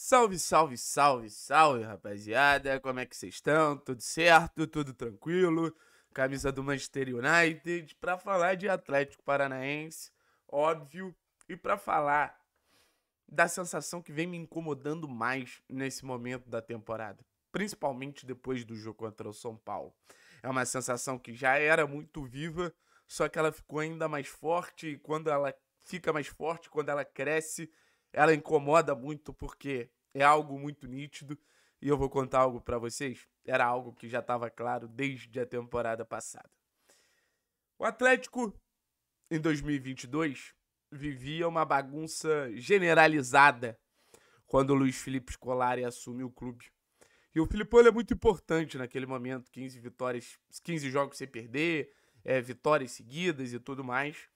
Salve, salve, salve, salve, rapaziada. Como é que vocês estão? Tudo certo? Tudo tranquilo? Camisa do Manchester United para falar de Atlético Paranaense, óbvio, e para falar da sensação que vem me incomodando mais nesse momento da temporada, principalmente depois do jogo contra o São Paulo. É uma sensação que já era muito viva, só que ela ficou ainda mais forte e quando ela fica mais forte, quando ela cresce, ela incomoda muito porque é algo muito nítido e eu vou contar algo para vocês. Era algo que já estava claro desde a temporada passada. O Atlético em 2022 vivia uma bagunça generalizada quando o Luiz Felipe Scolari assume o clube. E o Filipão é muito importante naquele momento, 15 vitórias, 15 jogos sem perder, é, vitórias seguidas e tudo mais.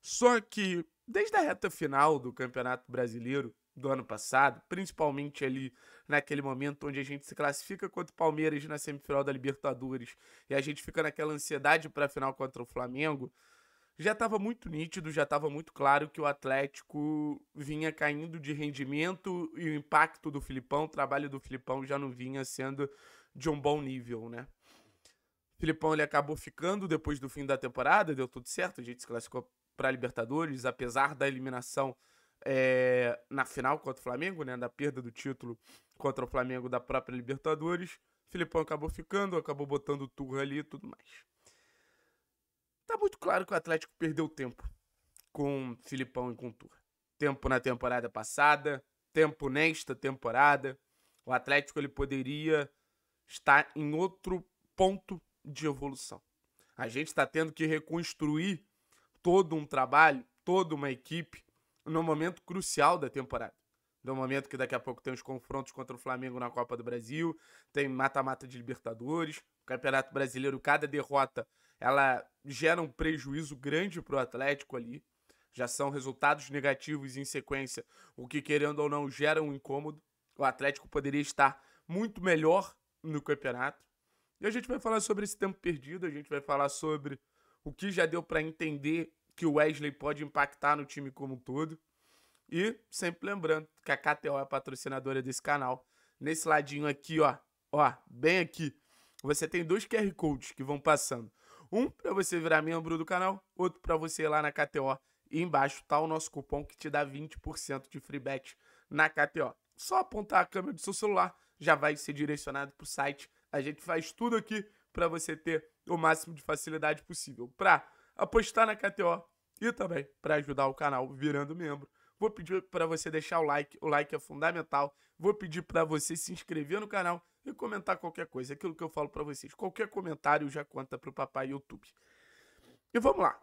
Só que desde a reta final do Campeonato Brasileiro do ano passado, principalmente ali naquele momento onde a gente se classifica contra o Palmeiras na semifinal da Libertadores e a gente fica naquela ansiedade para a final contra o Flamengo, já estava muito nítido, já estava muito claro que o Atlético vinha caindo de rendimento e o impacto do Filipão, o trabalho do Filipão já não vinha sendo de um bom nível, né? O Filipão ele acabou ficando depois do fim da temporada, deu tudo certo, a gente se classificou para a Libertadores, apesar da eliminação é, na final contra o Flamengo, né, da perda do título contra o Flamengo da própria Libertadores. Filipão acabou ficando, acabou botando o Turra ali e tudo mais. Tá muito claro que o Atlético perdeu tempo com Filipão e com Turra. Tempo na temporada passada, tempo nesta temporada. O Atlético ele poderia estar em outro ponto de evolução. A gente está tendo que reconstruir todo um trabalho, toda uma equipe, no momento crucial da temporada. No momento que daqui a pouco tem os confrontos contra o Flamengo na Copa do Brasil, tem mata-mata de Libertadores, o Campeonato Brasileiro, cada derrota, ela gera um prejuízo grande para o Atlético ali. Já são resultados negativos em sequência, o que querendo ou não gera um incômodo. O Atlético poderia estar muito melhor no campeonato. E a gente vai falar sobre esse tempo perdido, a gente vai falar sobre o que já deu para entender que o Wesley pode impactar no time como um todo. E sempre lembrando que a KTO é a patrocinadora desse canal. Nesse ladinho aqui, ó, ó, bem aqui, você tem dois QR codes que vão passando. Um para você virar membro do canal, outro para você ir lá na KTO. E embaixo tá o nosso cupom que te dá 20% de free bet na KTO. Só apontar a câmera do seu celular, já vai ser direcionado para o site. A gente faz tudo aqui para você ter o máximo de facilidade possível. Para apostar na KTO e também para ajudar o canal virando membro. Vou pedir para você deixar o like, o like é fundamental. Vou pedir para você se inscrever no canal e comentar qualquer coisa, aquilo que eu falo para vocês. Qualquer comentário já conta para o papai YouTube. E vamos lá.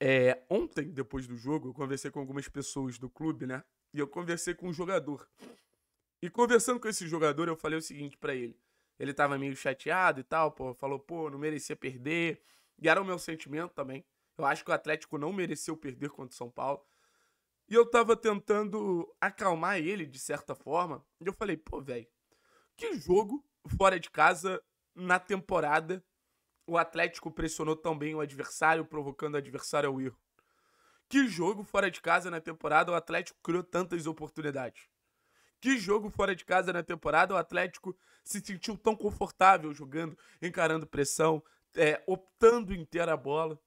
É, ontem, depois do jogo, eu conversei com algumas pessoas do clube, né? E eu conversei com um jogador. E conversando com esse jogador, eu falei o seguinte para ele. Ele tava meio chateado e tal, pô, falou, pô, não merecia perder e era o meu sentimento também. Eu acho que o Atlético não mereceu perder contra o São Paulo. E eu tava tentando acalmar ele de certa forma. E eu falei, pô, velho, que jogo fora de casa na temporada o Atlético pressionou tão bem o adversário, provocando o adversário ao erro. Que jogo fora de casa na temporada o Atlético criou tantas oportunidades. Que jogo fora de casa na temporada o Atlético se sentiu tão confortável jogando, encarando pressão, é, optando em ter a bola.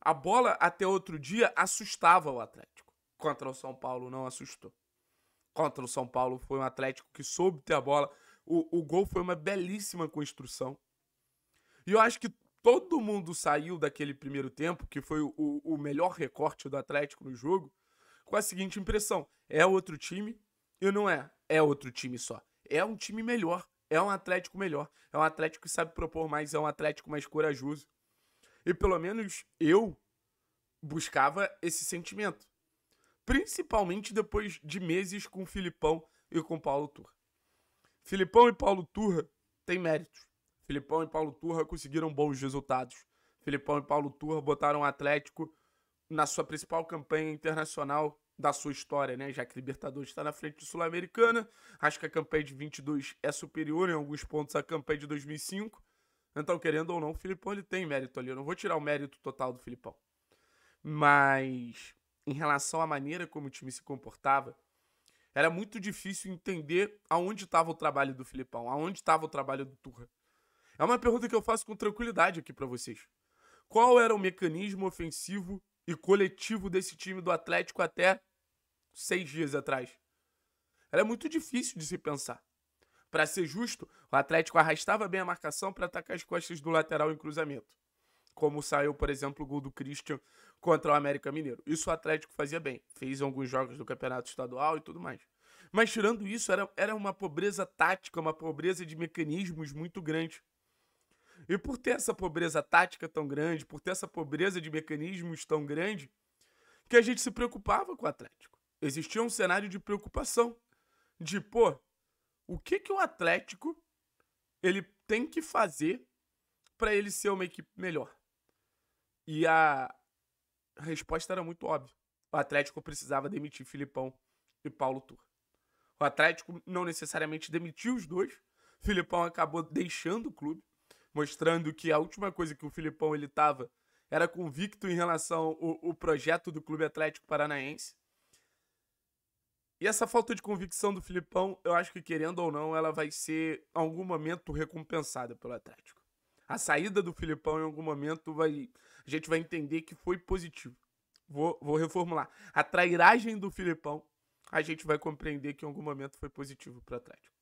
A bola, até outro dia, assustava o Atlético. Contra o São Paulo, não assustou. Contra o São Paulo, foi um Atlético que soube ter a bola. O, o gol foi uma belíssima construção. E eu acho que todo mundo saiu daquele primeiro tempo, que foi o, o melhor recorte do Atlético no jogo, com a seguinte impressão: é outro time, e não é, é outro time só. É um time melhor é um Atlético melhor, é um Atlético que sabe propor mais, é um Atlético mais corajoso. E pelo menos eu buscava esse sentimento. Principalmente depois de meses com o Filipão e com o Paulo Turra. Filipão e Paulo Turra têm méritos. Filipão e Paulo Turra conseguiram bons resultados. Filipão e Paulo Turra botaram o Atlético na sua principal campanha internacional da sua história, né? Já que Libertadores está na frente do Sul-Americana. Acho que a campanha de 22 é superior em alguns pontos à campanha de 2005. Então, querendo ou não, o Filipão ele tem mérito ali. Eu não vou tirar o mérito total do Filipão. Mas em relação à maneira como o time se comportava, era muito difícil entender aonde estava o trabalho do Filipão, aonde estava o trabalho do Turra. É uma pergunta que eu faço com tranquilidade aqui para vocês. Qual era o mecanismo ofensivo e coletivo desse time do Atlético até seis dias atrás. Era muito difícil de se pensar. Para ser justo, o Atlético arrastava bem a marcação para atacar as costas do lateral em cruzamento. Como saiu, por exemplo, o gol do Christian contra o América Mineiro. Isso o Atlético fazia bem. Fez alguns jogos do Campeonato Estadual e tudo mais. Mas tirando isso, era, era uma pobreza tática, uma pobreza de mecanismos muito grande. E por ter essa pobreza tática tão grande, por ter essa pobreza de mecanismos tão grande, que a gente se preocupava com o Atlético. Existia um cenário de preocupação. De, pô, o que, que o Atlético ele tem que fazer para ele ser uma equipe melhor? E a resposta era muito óbvia. O Atlético precisava demitir Filipão e Paulo Tur. O Atlético não necessariamente demitiu os dois. Filipão acabou deixando o clube mostrando que a última coisa que o Filipão ele tava era convicto em relação ao, ao projeto do Clube Atlético Paranaense. E essa falta de convicção do Filipão, eu acho que querendo ou não, ela vai ser em algum momento recompensada pelo Atlético. A saída do Filipão em algum momento vai, a gente vai entender que foi positivo. Vou, vou reformular. A trairagem do Filipão, a gente vai compreender que em algum momento foi positivo para o Atlético.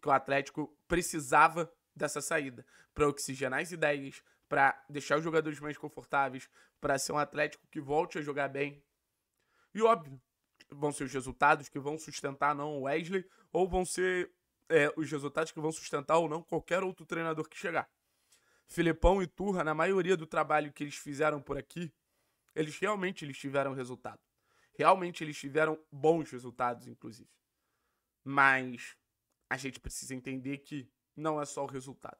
Que o Atlético precisava dessa saída para oxigenar as ideias, para deixar os jogadores mais confortáveis, para ser um Atlético que volte a jogar bem. E óbvio, vão ser os resultados que vão sustentar não o Wesley, ou vão ser é, os resultados que vão sustentar ou não qualquer outro treinador que chegar. Filipão e Turra, na maioria do trabalho que eles fizeram por aqui, eles realmente eles tiveram resultado. Realmente eles tiveram bons resultados, inclusive. Mas a gente precisa entender que não é só o resultado.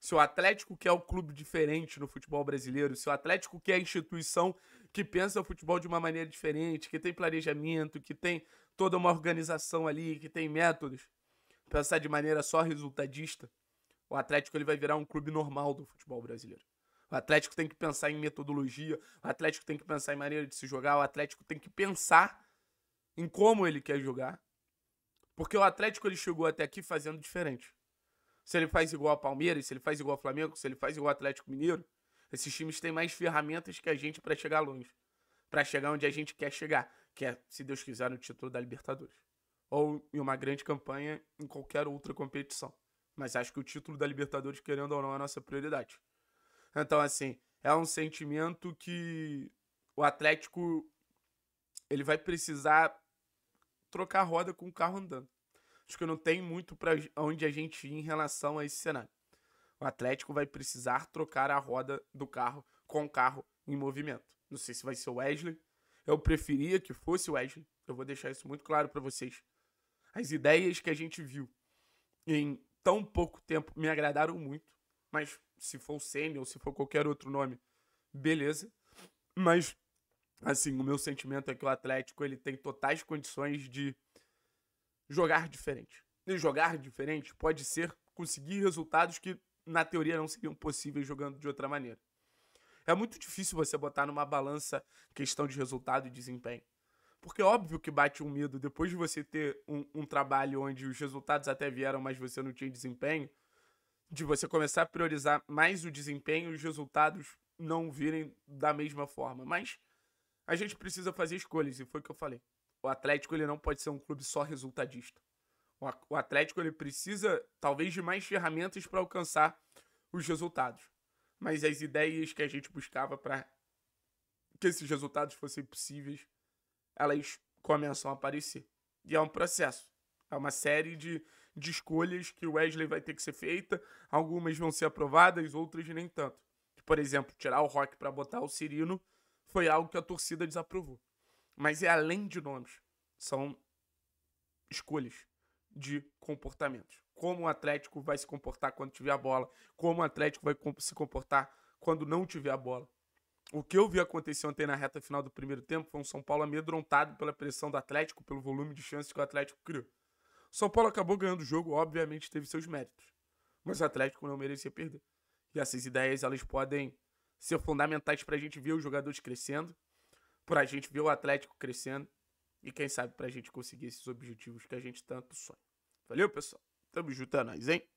Se o Atlético quer o clube diferente no futebol brasileiro, se o Atlético quer a instituição que pensa o futebol de uma maneira diferente, que tem planejamento, que tem toda uma organização ali, que tem métodos, pensar de maneira só resultadista, o Atlético ele vai virar um clube normal do futebol brasileiro. O Atlético tem que pensar em metodologia, o Atlético tem que pensar em maneira de se jogar, o Atlético tem que pensar em como ele quer jogar. Porque o Atlético ele chegou até aqui fazendo diferente. Se ele faz igual a Palmeiras, se ele faz igual a Flamengo, se ele faz igual ao Atlético Mineiro, esses times têm mais ferramentas que a gente para chegar longe, para chegar onde a gente quer chegar, que é, se Deus quiser, no título da Libertadores, ou em uma grande campanha em qualquer outra competição. Mas acho que o título da Libertadores, querendo ou não, é a nossa prioridade. Então, assim, é um sentimento que o Atlético ele vai precisar trocar roda com o carro andando acho que não tem muito para onde a gente ir em relação a esse cenário. O Atlético vai precisar trocar a roda do carro com o carro em movimento. Não sei se vai ser o Wesley. Eu preferia que fosse o Wesley. Eu vou deixar isso muito claro para vocês. As ideias que a gente viu em tão pouco tempo me agradaram muito. Mas se for o Senna ou se for qualquer outro nome, beleza. Mas, assim, o meu sentimento é que o Atlético ele tem totais condições de jogar diferente. E jogar diferente pode ser conseguir resultados que, na teoria, não seriam possíveis jogando de outra maneira. É muito difícil você botar numa balança questão de resultado e desempenho. Porque é óbvio que bate um medo depois de você ter um, um trabalho onde os resultados até vieram, mas você não tinha desempenho, de você começar a priorizar mais o desempenho e os resultados não virem da mesma forma. Mas a gente precisa fazer escolhas, e foi o que eu falei o Atlético ele não pode ser um clube só resultadista. O Atlético ele precisa talvez de mais ferramentas para alcançar os resultados. Mas as ideias que a gente buscava para que esses resultados fossem possíveis, elas começam a aparecer. E é um processo. É uma série de, de escolhas que o Wesley vai ter que ser feita. Algumas vão ser aprovadas, outras nem tanto. Por exemplo, tirar o Rock para botar o Cirino foi algo que a torcida desaprovou. Mas é além de nomes. São escolhas de comportamentos. Como o Atlético vai se comportar quando tiver a bola. Como o Atlético vai se comportar quando não tiver a bola. O que eu vi acontecer ontem na reta final do primeiro tempo foi um São Paulo amedrontado pela pressão do Atlético, pelo volume de chances que o Atlético criou. São Paulo acabou ganhando o jogo, obviamente teve seus méritos. Mas o Atlético não merecia perder. E essas ideias elas podem ser fundamentais para a gente ver os jogadores crescendo, pra gente ver o Atlético crescendo e quem sabe pra gente conseguir esses objetivos que a gente tanto sonha. Valeu, pessoal. Tamo junto, é nóis, hein?